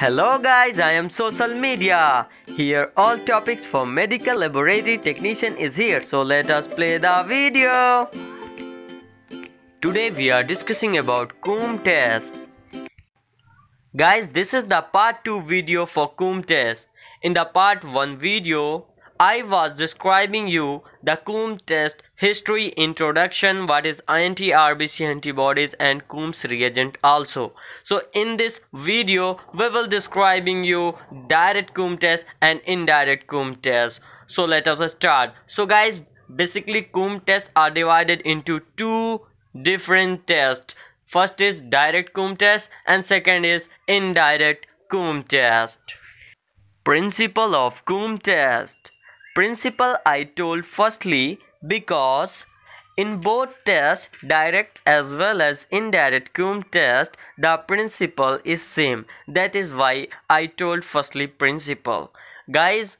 Hello guys, I am social media. Here all topics for medical laboratory technician is here. So let us play the video. Today we are discussing about comb test. Guys, this is the part 2 video for comb test. In the part 1 video, I was describing you the comb test History, introduction, what is anti-RBC antibodies and Coombs reagent also. So in this video, we will describing you direct Coombs test and indirect Coombs test. So let us start. So guys, basically Coombs tests are divided into two different tests. First is direct Coombs test and second is indirect Coombs test. Principle of Coombs test. Principle I told firstly because in both tests, direct as well as indirect cum test, the principle is same. That is why I told firstly principle. Guys,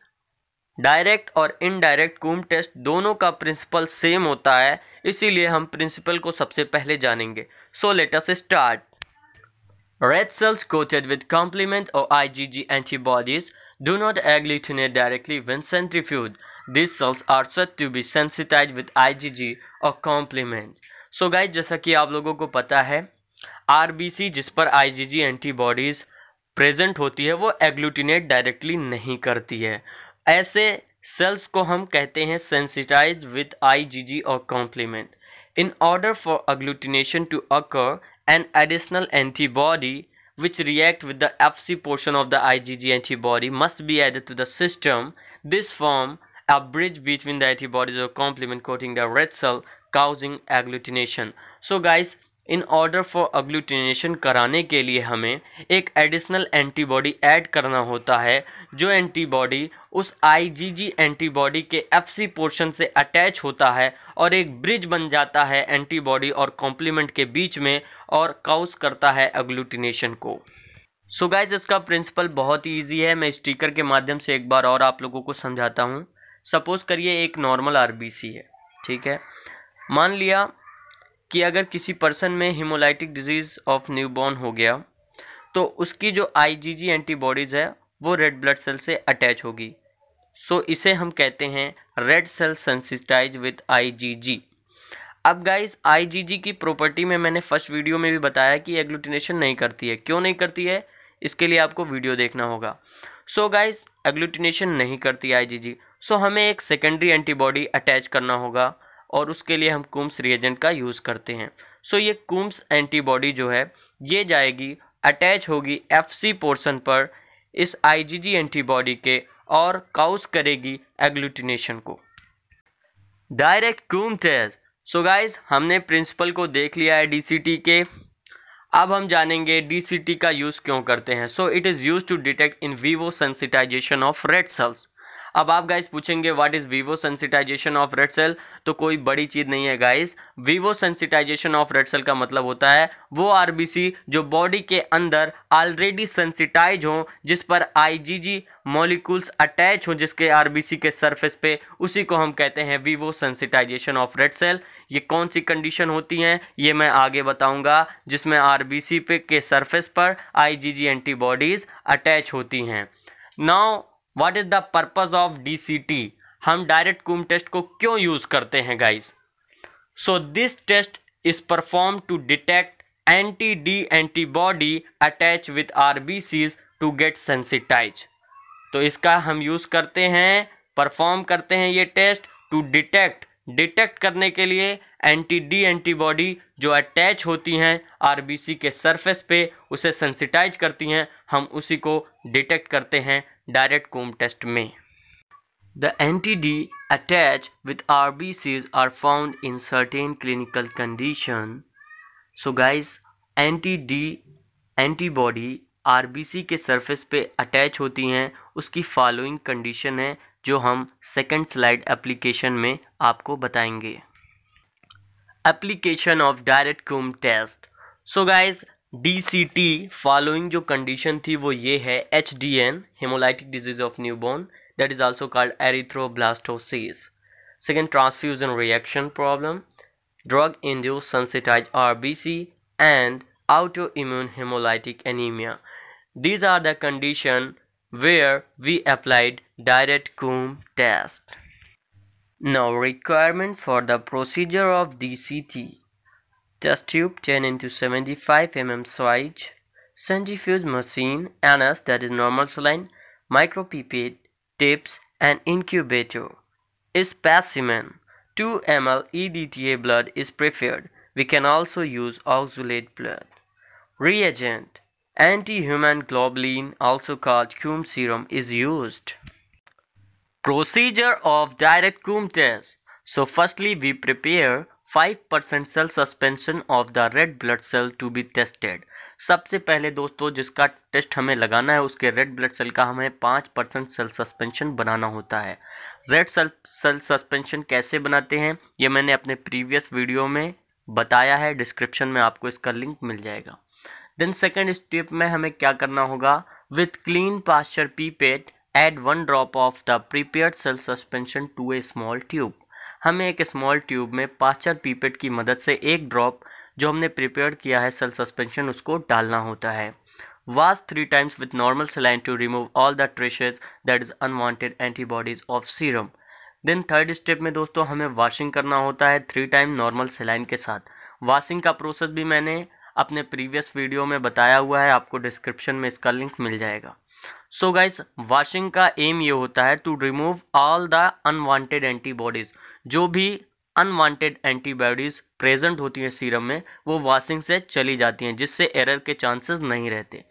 direct और indirect Coombs test दोनों का principal same होता है इसीलिए हम principal को सबसे पहले जानेंगे so let us start Red cells coated with complement or IgG antibodies do not agglutinate directly when centrifuged. These cells are said to be sensitized with IgG or complement. so guys, जैसा कि आप लोगों को पता है RBC जिस पर IgG antibodies present होती है वो एग्लूटिनेट डायरेक्टली नहीं करती है ऐसे सेल्स को हम कहते हैं सेंसिटाइज विद आईजीजी और complement in order for agglutination to occur an additional antibody which react with the Fc portion of the IgG antibody must be added to the system. This form a bridge between the antibodies or complement coating the red cell causing agglutination. So guys in order for agglutination कराने के लिए हमें एक additional antibody add करना होता है जो antibody उस आईजीजी एंटीबॉडी के एफसी पोर्शन से अटैच होता है और एक ब्रिज बन जाता है एंटीबॉडी और कॉम्प्लीमेंट के बीच में और काउस करता है अग्लूटिनेशन को सो so गाइज इसका प्रिंसिपल बहुत ही ईजी है मैं स्टीकर के माध्यम से एक बार और आप लोगों को समझाता हूँ सपोज़ करिए एक नॉर्मल आर है ठीक है मान लिया कि अगर किसी पर्सन में हिमोलाइटिक डिजीज़ ऑफ न्यूबॉर्न हो गया तो उसकी जो आईजीजी एंटीबॉडीज़ है वो रेड ब्लड सेल से अटैच होगी सो so, इसे हम कहते हैं red cell sensitize with IgG अब गाइस आईजीजी की प्रॉपर्टी में मैंने फर्स्ट वीडियो में भी बताया कि एग्लूटिनेशन नहीं करती है क्यों नहीं करती है इसके लिए आपको वीडियो देखना होगा सो गाइस एग्लूटिनेशन नहीं करती आईजीजी सो so, हमें एक सेकेंडरी एंटीबॉडी अटैच करना होगा और उसके लिए हम कुम्स रिएजेंट का यूज़ करते हैं सो ये कुम्स एंटीबॉडी जो है ये जाएगी अटैच होगी एफसी पोर्शन पर इस आईजीजी एंटीबॉडी के और काउस करेगी एग्लूटिनेशन को direct Coombs test so guys हमने प्रिंसिपल को देख लिया है डीसीटी के अब हम जानेंगे डीसीटी का यूज़ क्यों करते हैं so it is use to detect in vivo sensitization of red cells अब आप गाइस पूछेंगे what is vivo sensitization of red cell तो कोई बड़ी चीज़ नहीं है guys vivo sensitization of red cell का मतलब होता है वो आरबीसी जो बॉडी के अंदर ऑलरेडी सेंसिटाइज हो जिस पर आईजीजी मॉलिक्यूल्स अटैच हो जिसके आरबीसी के सरफेस पे उसी को हम कहते हैं vivo sensitization of red cell ये कौन सी कंडीशन होती हैं ये मैं आगे बताऊंगा जिसमें आरबीसी पे के सरफेस पर आईजीजी एंटीबॉडीज़ अटैच होती हैं now what is the purpose of D हम डायरेक्ट कूम टेस्ट को क्यों यूज़ करते हैं guys so this test is perform to detect anti D antibody attach with R B Cs to get sensitize तो इसका हम यूज़ करते हैं परफॉर्म करते हैं ये टेस्ट टू डिटेक्ट डिटेक्ट करने के लिए एंटी डी एंटीबॉडी जो अटैच होती हैं आरबीसी के सरफेस पे उसे सेंसिटाइज करती हैं हम उसी को डिटेक्ट करते हैं direct comb test में. The NTD attached with RBCs are found in certain clinical condition. So guys, NTD antibody RBC के सरफेस पे अटैच होती हैं उसकी फॉलोइंग कंडीशन है जो हम सेकंड स्लाइड एप्लीकेशन में आपको बताएंगे application of direct Coombs test so guys D C T following जो कंडीशन थी वो ये है H D N haemolytic disease of newborn that is also called erythroblastosis second transfusion reaction problem drug induced sensitized RBC and autoimmune hemolytic anemia. These are the condition where we applied direct Coombe test. Now requirement for the procedure of DCT. Test tube 10 into 75 mm size, centrifuge machine, anus that is normal saline, micropipette, tips and incubator. A specimen 2 ml EDTA blood is preferred. We can also use oxalate blood. Reagent Anti-human globulin also called cum serum is used. Procedure of direct cum test. So firstly we prepare 5% cell suspension of the red blood cell to be tested सबसे पहले दोस्तों जिसका test हमें लगाना है उसके red blood cell का हमें 5% सेल सस्पेंशन बनाना होता है रेड सेल सेल सस्पेंशन कैसे बनाते हैं ये मैंने अपने प्रीवियस वीडियो में बताया है डिस्क्रिप्शन में आपको इसका लिंक मिल जाएगा देन सेकेंड स्टेप में हमें क्या करना होगा with clean Pasteur pipette add one drop of the prepare cell suspension to a small tube हमें एक स्मॉल ट्यूब में पाचर पीपेट की मदद से एक ड्रॉप जो हमने प्रिपेयर किया है सेल सस्पेंशन उसको डालना होता है wash three times with normal saline to remove all the traces that is unwanted antibodies of serum then third step में दोस्तों हमें वॉशिंग करना होता है थ्री टाइम नॉर्मल सलाइन के साथ वॉशिंग का प्रोसेस भी मैंने अपने प्रीवियस वीडियो में बताया हुआ है आपको डिस्क्रिप्शन में इसका लिंक मिल जाएगा सो गाइस वॉशिंग का एम ये होता है to remove all the unwanted antibodies जो भी अनवांटेड एंटीबॉडीज़ प्रेजेंट होती हैं सीरम में वो वॉशिंग से चली जाती हैं जिससे एरर के चांसेस नहीं रहते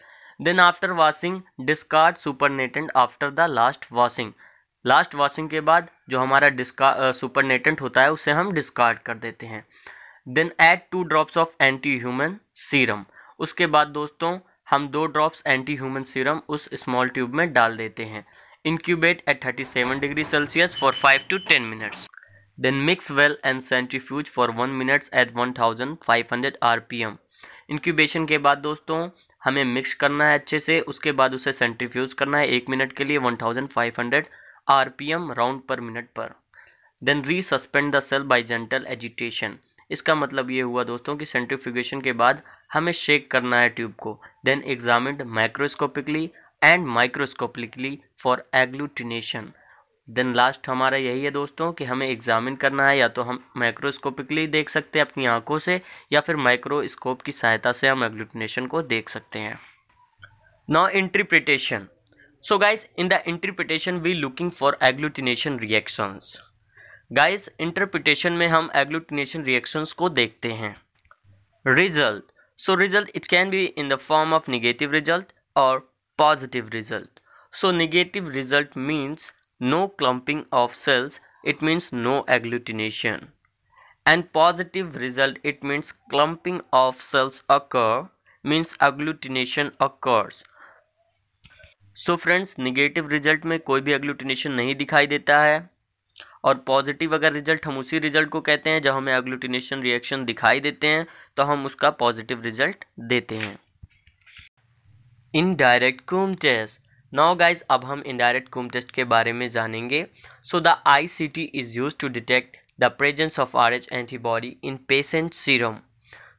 then after washing discard supernatant after the last washing last washing के बाद जो हमारा डिस्का सुपरनेटेंट होता है उसे हम डिस्कार्ड कर देते हैं then add two drops of anti human serum उसके बाद दोस्तों हम दो ड्रॉप्स एंटी ह्यूमन सीरम उस स्मॉल ट्यूब में डाल देते हैं for five 37 ten celsius then 5 well 10 centrifuge for one minutes at one thousand five hundred R 1500 M incubation के बाद दोस्तों हमें मिक्स करना है अच्छे से उसके बाद उसे सेंट्रीफ्यूज करना है एक मिनट के लिए 1500 आरपीएम राउंड पर मिनट पर then resuspend the cell by gentle agitation इसका मतलब ये हुआ दोस्तों कि सेंट्रीफ्यूगेशन के बाद हमें शेक करना है ट्यूब को then examined microscopically and microscopically for agglutination then last हमारा यही है दोस्तों कि हमें एग्जामिन करना है या तो हम माइक्रोस्कोपिकली देख सकते हैं अपनी आंखों से या फिर माइक्रोस्कोप की सहायता से हम एग्लूटिनेशन को देख सकते हैं no interpretation so guys in the interpretation we looking for agglutination reactions guys interpretation में हम एग्लूटिनेशन रिएक्शंस को देखते हैं result so result it can be in the form of negative result और positive result so negative result means no clumping of cells it means no agglutination and positive result it means clumping of cells occur means agglutination occurs so friends negative result में कोई भी agglutination नहीं दिखाई देता है और positive अगर result हम उसी रिजल्ट को कहते हैं जब हमें अग्लूटिनेशन रिएक्शन दिखाई देते हैं तो हम उसका पॉजिटिव रिजल्ट देते हैं indirect Coombs test now guys अब हम इनडायरेक्ट कूम टेस्ट के बारे में जानेंगे so the I C T is use to detect the presence of R H antibody in patient serum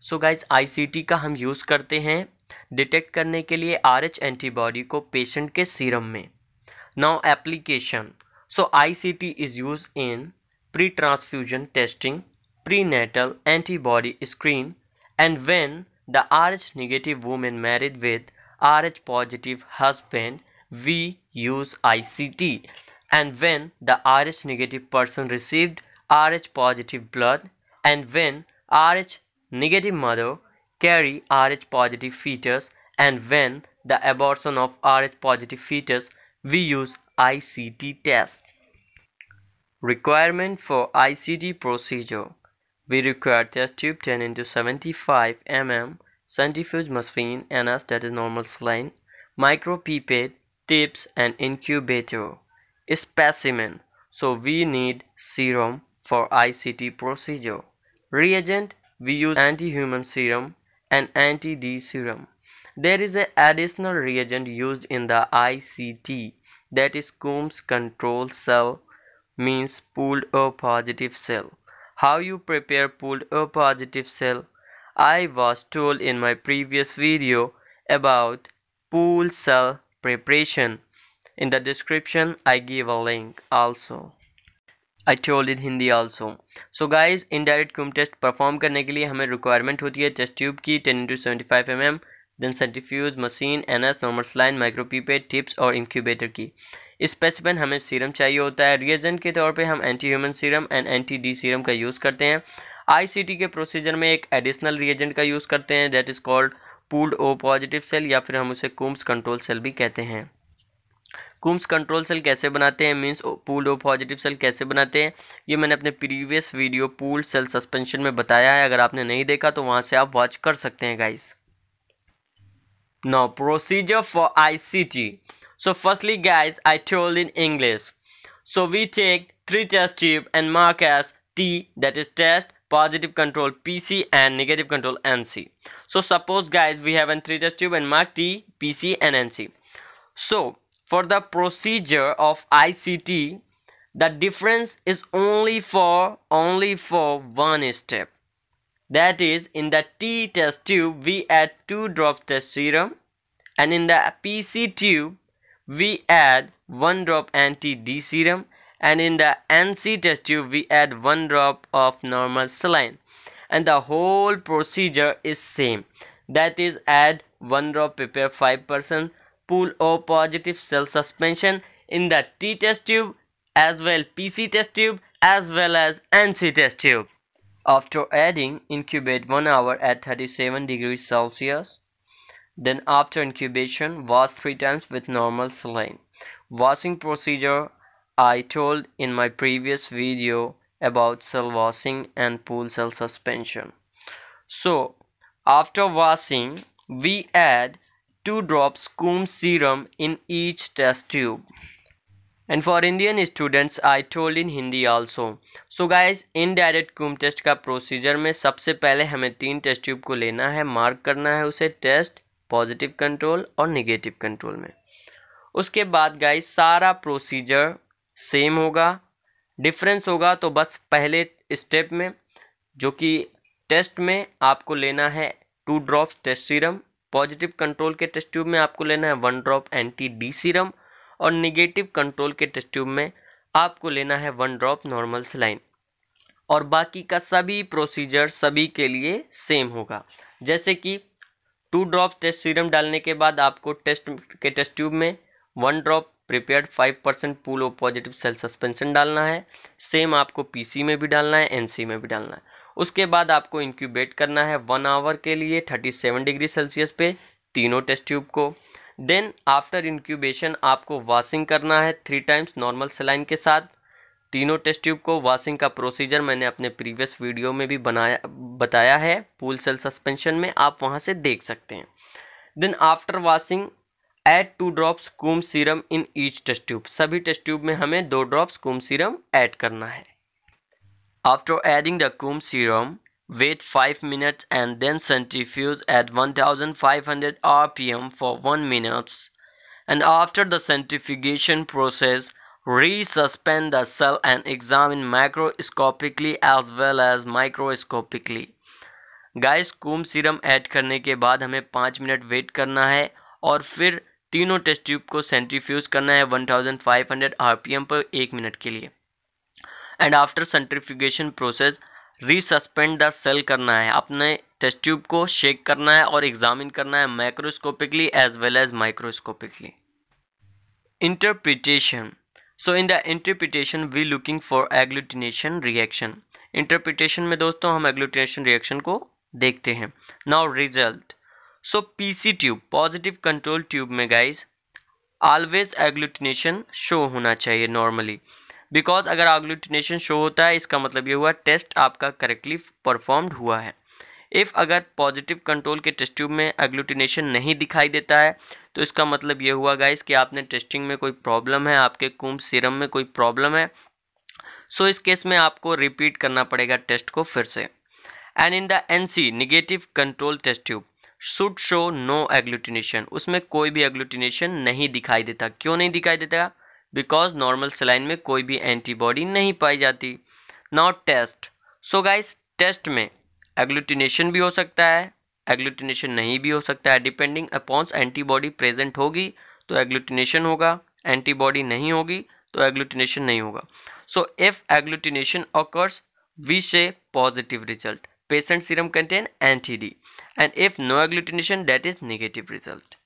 so guys I C T का हम use करते हैं डिटेक्ट करने के लिए आर एच एंटीबॉडी को पेशेंट के सीरम में now application So ICT is used in pre-transfusion testing, prenatal antibody screen and when the Rh negative woman married with Rh positive husband we use ICT and when the Rh negative person received Rh positive blood and when Rh negative mother carry Rh positive fetus and when the abortion of Rh positive fetus we use ICT test. Requirement for ICT procedure. We require test tube 10 into 75 mm, centrifuge machine, NS that is normal saline, micro pipette, tips and incubator. Specimen. So we need serum for ICT procedure. Reagent we use anti-human serum and anti-D serum. There is an additional reagent used in the ICT that is Coombs control cell means pooled O positive cell. How you prepare pooled O positive cell? I was told in my previous video about pooled cell preparation. In the description I give a link also. I told in Hindi also. So guys, indirect Coombs test perform करने के लिए हमें requirement होती है test tube की 10 to 75 mm. Then centrifuge machine NS normal saline micropipette tips और incubator की इस स्पेसिमेन हमें सीरम चाहिए होता है रिएजेंट के तौर पे हम anti human serum and anti D serum का यूज़ करते हैं आईसीटी के प्रोसीजर में एक एडिशनल रिएजेंट का यूज़ करते हैं that is called pooled O positive cell या फिर हम उसे कूम्स कंट्रोल सेल भी कहते हैं कूम्स कंट्रोल सेल कैसे बनाते हैं means pooled O positive cell कैसे बनाते हैं ये मैंने अपने previous video pooled cell suspension में बताया है अगर आपने नहीं देखा तो वहाँ से आप वॉच कर सकते हैं guys now procedure for ict so firstly guys i told in english so we take three test tube and mark as t that is test positive control pc and negative control nc so suppose guys we have a three test tube and mark t pc and nc so for the procedure of ict the difference is only for only for one step that is, in the T test tube, we add 2 drops test serum and in the PC tube, we add 1 drop anti-D serum and in the NC test tube, we add 1 drop of normal saline and the whole procedure is same. That is, add 1 drop prepare 5% pool O positive cell suspension in the T test tube as well PC test tube as well as NC test tube. After adding, incubate 1 hour at 37 degrees Celsius. Then after incubation, wash 3 times with normal saline. Washing procedure I told in my previous video about cell washing and pool cell suspension. So after washing, we add 2 drops coombe serum in each test tube. And for Indian students I told in Hindi also so guys indirect Coombs test का procedure में सबसे पहले हमें तीन test tube को लेना है mark करना है उसे टेस्ट पॉजिटिव कंट्रोल और निगेटिव कंट्रोल में उसके बाद गाइज सारा प्रोसीजर सेम होगा डिफरेंस होगा तो बस पहले स्टेप में जो कि टेस्ट में आपको लेना है two drops test serum positive control के टेस्ट ट्यूब में आपको लेना है one drop anti D serum और निगेटिव कंट्रोल के टेस्ट ट्यूब में आपको लेना है वन ड्रॉप नॉर्मल सिलाइन और बाकी का सभी प्रोसीजर सभी के लिए सेम होगा जैसे कि टू ड्रॉप टेस्ट सीरम डालने के बाद आपको टेस्ट के टेस्ट ट्यूब में one drop prepared five percent pool O positive cell suspension डालना है सेम आपको पीसी में भी डालना है एनसी में भी डालना है उसके बाद आपको इंक्यूबेट करना है वन आवर के लिए थर्टी सेवन डिग्री सेल्सियस पे तीनों टेस्ट ट्यूब को देन आफ्टर इंक्यूबेशन आपको वॉशिंग करना है थ्री टाइम्स नॉर्मल सलाइन के साथ तीनों टेस्ट ट्यूब को वॉशिंग का प्रोसीजर मैंने अपने प्रीवियस वीडियो में भी बनाया बताया है पूल सेल सस्पेंशन में आप वहां से देख सकते हैं then after washing add two drops Coombs serum in each test tube सभी टेस्ट ट्यूब में हमें दो ड्रॉप्स कुम सीरम ऐड करना है after adding the Coombs serum Wait 5 minutes and then centrifuge at 1500 rpm for 1 minute. And after the centrifugation process, resuspend the cell and examine macroscopically as well as microscopically. Guys Coombs serum add करने के बाद हमें पाँच minute wait करना है और फिर तीनों टेस्ट ट्यूब को सेंट्रीफ्यूज करना है 1500 आरपीएम पर एक मिनट के लिए and after centrifugation process resuspend the cell करना है अपने टेस्ट ट्यूब को शेक करना है और एग्जामिन करना है microscopically as well as microscopically interpretation so in the interpretation we looking for agglutination reaction interpretation में दोस्तों हम एग्लूटिनेशन रिएक्शन को देखते हैं now result so PC tube positive control tube में गाइज ऑलवेज एग्लूटिनेशन शो होना चाहिए नॉर्मली बिकॉज अगर आग्लूटिनेशन शो होता है इसका मतलब ये हुआ टेस्ट आपका करेक्टली परफॉर्म्ड हुआ है इफ़ अगर पॉजिटिव कंट्रोल के टेस्ट ट्यूब में एग्लूटिनेशन नहीं दिखाई देता है तो इसका मतलब ये हुआ गाइस कि आपने टेस्टिंग में कोई प्रॉब्लम है आपके कुंभ सीरम में कोई प्रॉब्लम है सो so, इस केस में आपको रिपीट करना पड़ेगा टेस्ट को फिर से and in the N C negative control test tube should show no agglutination उसमें कोई भी एग्लूटिनेशन नहीं दिखाई देता क्यों नहीं दिखाई देता बिकॉज नॉर्मल सलाइन में कोई भी एंटीबॉडी नहीं पाई जाती not test so guys test में एग्लूटिनेशन भी हो सकता है एग्लूटिनेशन नहीं भी हो सकता है डिपेंडिंग अपॉन्स एंटीबॉडी प्रेजेंट होगी तो एग्लूटिनेशन होगा एंटीबॉडी नहीं होगी तो एग्लूटिनेशन नहीं होगा so if agglutination occurs we say positive result patient serum contain anti D and if no agglutination that is negative result